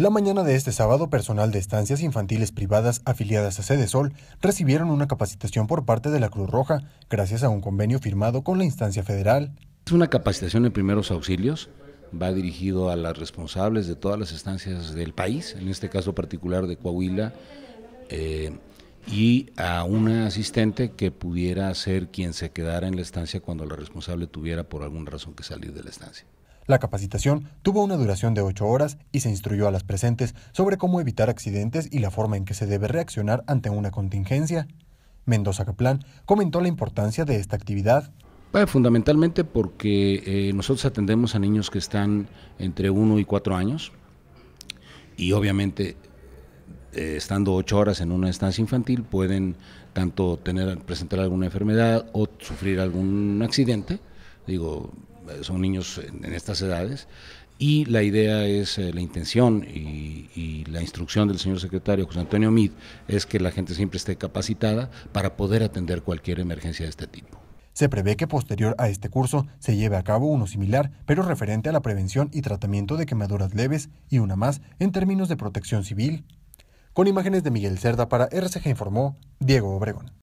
La mañana de este sábado, personal de estancias infantiles privadas afiliadas a Sede Sol recibieron una capacitación por parte de la Cruz Roja, gracias a un convenio firmado con la instancia federal. Es una capacitación de primeros auxilios, va dirigido a las responsables de todas las estancias del país, en este caso particular de Coahuila, eh, y a una asistente que pudiera ser quien se quedara en la estancia cuando la responsable tuviera por alguna razón que salir de la estancia. La capacitación tuvo una duración de ocho horas y se instruyó a las presentes sobre cómo evitar accidentes y la forma en que se debe reaccionar ante una contingencia. Mendoza Caplán comentó la importancia de esta actividad. fundamentalmente porque eh, nosotros atendemos a niños que están entre 1 y 4 años y obviamente eh, estando ocho horas en una estancia infantil pueden tanto tener presentar alguna enfermedad o sufrir algún accidente. Digo, eh, son niños en estas edades, y la idea es, eh, la intención y, y, la instrucción del señor secretario José Antonio Mid es que la gente siempre esté capacitada para poder atender cualquier emergencia de este tipo. Se prevé que posterior a este curso se lleve a cabo uno similar, pero referente a la prevención y tratamiento de quemaduras leves y una más en términos de protección civil. Con imágenes de Miguel Cerda para RCG informó Diego Obregón.